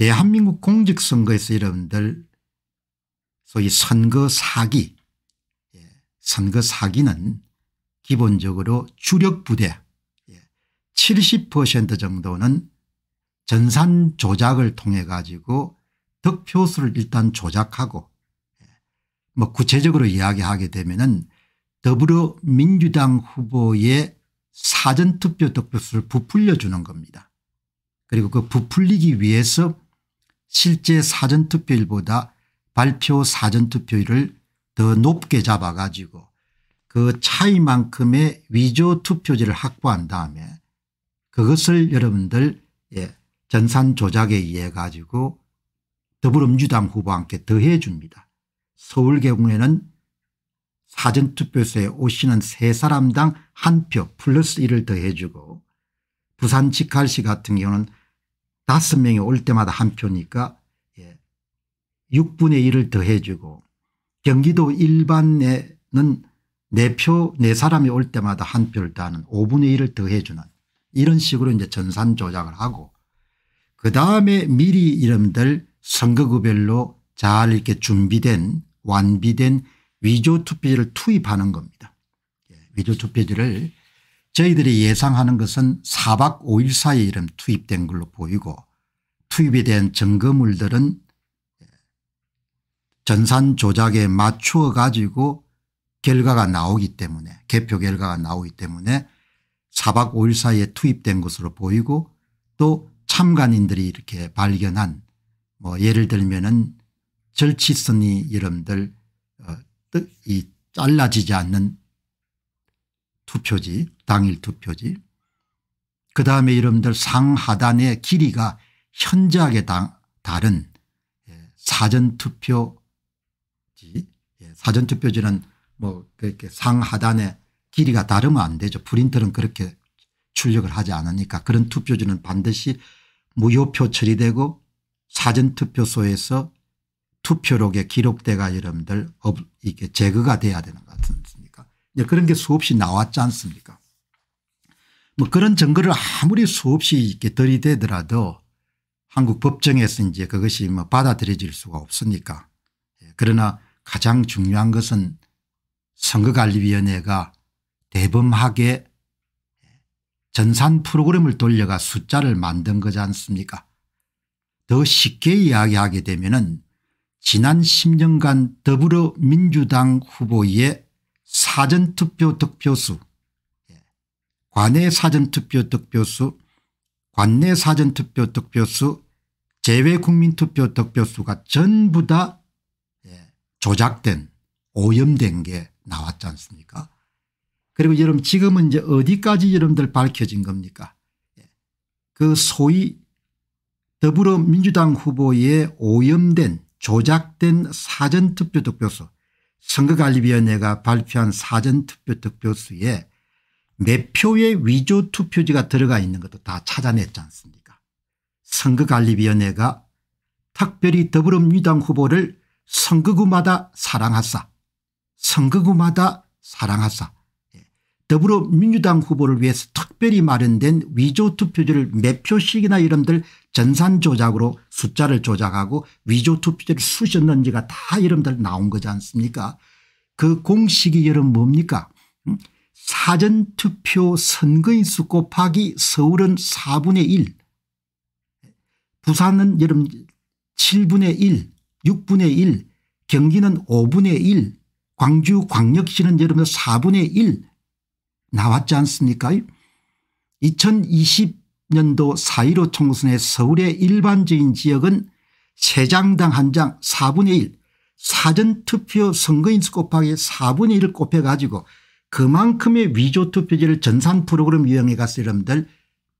대한민국 공직선거에서 여러분들 소위 선거 사기 예, 선거 사기는 기본적으로 주력부대 70% 예, 정도는 전산 조작을 통해 가지고 득표수를 일단 조작하고 예, 뭐 구체적으로 이야기하게 되면 은 더불어민주당 후보의 사전투표 득표수를 부풀려 주는 겁니다. 그리고 그 부풀리기 위해서 실제 사전투표일보다 발표 사전투표율을 더 높게 잡아 가지고 그 차이만큼의 위조 투표지를 확보한 다음에 그것을 여러분들 예, 전산 조작에 의해 가지고 더불어민주당 후보와 함께 더해 줍니다. 서울 경우에는 사전투표소에 오시는세 사람당 한 표 플러스 1을 더해 주고 부산 직할시 같은 경우는 다섯 명이 올 때마다 한 표니까 6분의 예, 1을 더해주고 경기도 일반에는 4표, 4사람이 올 때마다 한 표를 더하는 5분의 1을 더해주는 이런 식으로 이제 전산 조작을 하고 그 다음에 미리 이름들 선거구별로 잘 이렇게 준비된 완비된 위조 투표지를 투입하는 겁니다. 예, 위조 투표지를 저희들이 예상하는 것은 4박 5일 사이에 이름 투입된 걸로 보이고 투입이 된 증거물들은 전산 조작에 맞추어 가지고 결과가 나오기 때문에 개표 결과가 나오기 때문에 4박 5일 사이에 투입된 것으로 보이고 또 참관인들이 이렇게 발견한 뭐 예를 들면은 절치선이 여러분들 어, 이 잘라지지 않는 투표지 당일 투표지 그다음에 여러분들 상하단의 길이가 현저하게 다, 다른 예, 사전투표지 예, 사전투표지는 뭐 그렇게 상하단의 길이가 다르면 안 되죠. 프린터는 그렇게 출력을 하지 않으니까 그런 투표지는 반드시 무효표 처리되고 사전투표소에서 투표록에 기록돼가 여러분들 이게 제거가 돼야 되는 것 같습니까 이제 그런 게 수없이 나왔지 않습니까 뭐 그런 증거를 아무리 수없이 이렇게 들이대더라도 한국 법정에서 이제 그것이 뭐 받아들여질 수가 없으니까 예, 그러나 가장 중요한 것은 선거관리위원회가 대범하게 전산 프로그램을 돌려가 숫자를 만든 거지 않습니까 더 쉽게 이야기하게 되면 은 지난 10년간 더불어민주당 후보의 사전투표 득표수 예, 관내 사전투표 득표수 관내 사전투표 득표수 제외 국민투표 득표수가 전부 다 예, 조작된 오염된 게 나왔지 않습니까 그리고 여러분 지금은 이제 어디까지 여러분들 밝혀진 겁니까 예, 그 소위 더불어민주당 후보의 오염된 조작된 사전투표 득표수 선거관리위원회가 발표한 사전투표 득표수에 매표의 위조 투표지가 들어가 있는 것도 다 찾아냈지 않습니까 선거관리위원회가 특별히 더불어민주당 후보를 선거구마다 사랑하사 선거구마다 사랑하사 예, 더불어민주당 후보를 위해서 특별히 마련된 위조 투표지를 매표식이나 이름들 전산 조작으로 숫자를 조작하고 위조 투표지를 수셨는지가 다 이름들 나온 거지 않습니까 그 공식이 여름 뭡니까 음? 사전투표 선거인수 곱하기 서울은 4분의 1 부산은 여름 7분의 1 6분의 1 경기는 5분의 1 광주 광역시는 여러분 4분의 1 나왔지 않습니까 2020년도 4.15 총선에 서울의 일반적인 지역은 세장당한 장 4분의 1 사전투표 선거인수 곱하기 4분의 1을 곱해가지고 그만큼의 위조 투표지를 전산 프로그램 유형해 가서 여러분들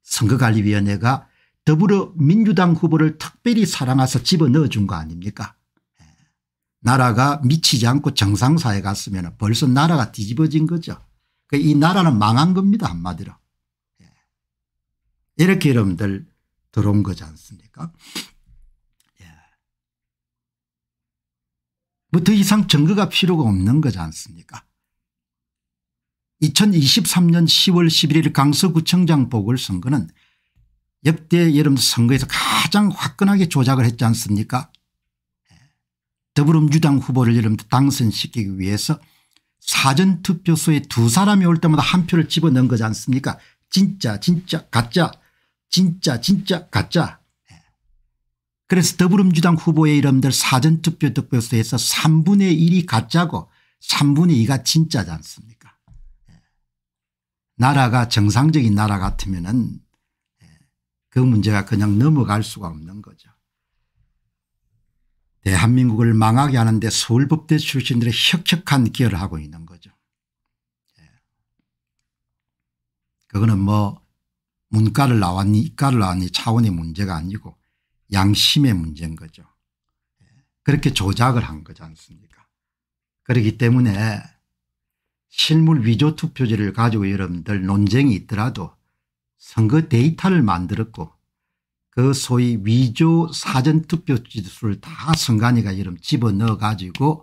선거관리위원회가 더불어 민주당 후보를 특별히 사랑해서 집어넣어 준 거 아닙니까 예. 나라가 미치지 않고 정상사회 갔으면 벌써 나라가 뒤집어진 거죠. 그러니까 이 나라는 망한 겁니다 한마디로. 예. 이렇게 여러분들 들어온 거지 않습니까 예. 뭐 더 이상 증거가 필요가 없는 거지 않습니까 2023년 10월 11일 강서구청장 보궐선거는 역대 여름 선거에서 가장 화끈하게 조작을 했지 않습니까 더불어민주당 후보를 여름 당선시키기 위해서 사전투표소에 두 사람이 올 때마다 한 표를 집어넣은 거지 않습니까 진짜 진짜 가짜 진짜 진짜 가짜 그래서 더불어민주당 후보의 이름들 사전투표 득표소에서 3분의 1이 가짜고 3분의 2가 진짜지 않습니까 나라가 정상적인 나라 같으면은 예, 그 문제가 그냥 넘어갈 수가 없는 거죠. 대한민국을 망하게 하는데 서울법대 출신들의 혁혁한 기여를 하고 있는 거죠. 예. 그거는 뭐 문과를 나왔니 이과를 나왔니 차원의 문제가 아니고 양심의 문제인 거죠. 예. 그렇게 조작을 한 거지 않습니까 그렇기 때문에 실물 위조 투표지를 가지고 여러분들 논쟁이 있더라도 선거 데이터를 만들었고 그 소위 위조 사전투표지 수를 다 선관위가 여름 집어넣어 가지고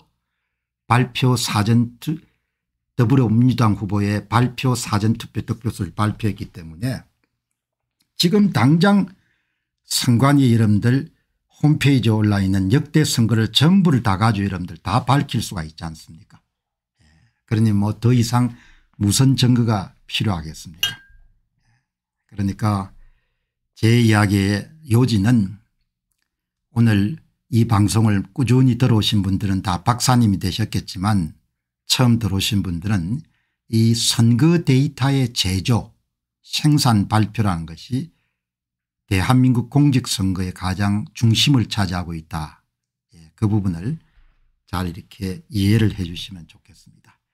발표 사전 투 더불어민주당 후보의 발표 사전투표 득표수를 발표했기 때문에 지금 당장 선관위 여러분들 홈페이지에 올라 있는 역대 선거를 전부를 다 가지고 여러분들 다 밝힐 수가 있지 않습니까 그러니 뭐 더 이상 무슨 증거가 필요하겠습니까 그러니까 제 이야기의 요지는 오늘 이 방송을 꾸준히 들어오신 분들은 다 박사님이 되셨겠지만 처음 들어오신 분들은 이 선거 데이터의 제조 생산 발표라는 것이 대한민국 공직선거의 가장 중심을 차지하고 있다. 예, 그 부분을 잘 이렇게 이해를 해 주시면 좋겠습니다.